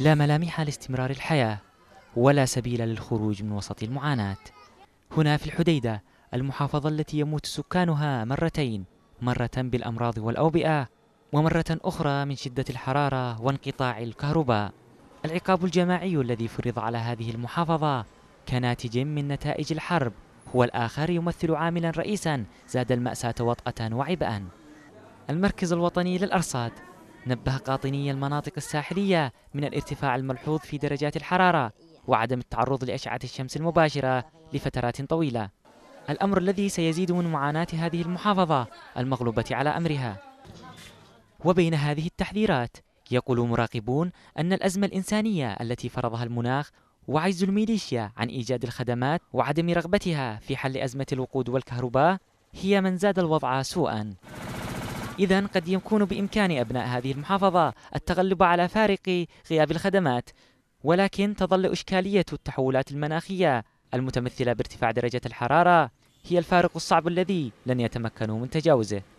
لا ملامح لاستمرار الحياة ولا سبيل للخروج من وسط المعاناة هنا في الحديدة المحافظة التي يموت سكانها مرتين مرة بالأمراض والأوبئة ومرة أخرى من شدة الحرارة وانقطاع الكهرباء العقاب الجماعي الذي فرض على هذه المحافظة كناتج من نتائج الحرب هو الآخر يمثل عاملا رئيسا زاد المأساة وطأة وعبئا المركز الوطني للأرصاد نبه قاطني المناطق الساحلية من الارتفاع الملحوظ في درجات الحرارة وعدم التعرض لأشعة الشمس المباشرة لفترات طويلة الأمر الذي سيزيد من معاناة هذه المحافظة المغلوبة على أمرها وبين هذه التحذيرات يقول مراقبون أن الأزمة الإنسانية التي فرضها المناخ وعجز الميليشيا عن إيجاد الخدمات وعدم رغبتها في حل أزمة الوقود والكهرباء هي من زاد الوضع سوءاً إذا قد يكون بإمكان أبناء هذه المحافظة التغلب على فارق غياب الخدمات ولكن تظل إشكالية التحولات المناخية المتمثلة بارتفاع درجة الحرارة هي الفارق الصعب الذي لن يتمكنوا من تجاوزه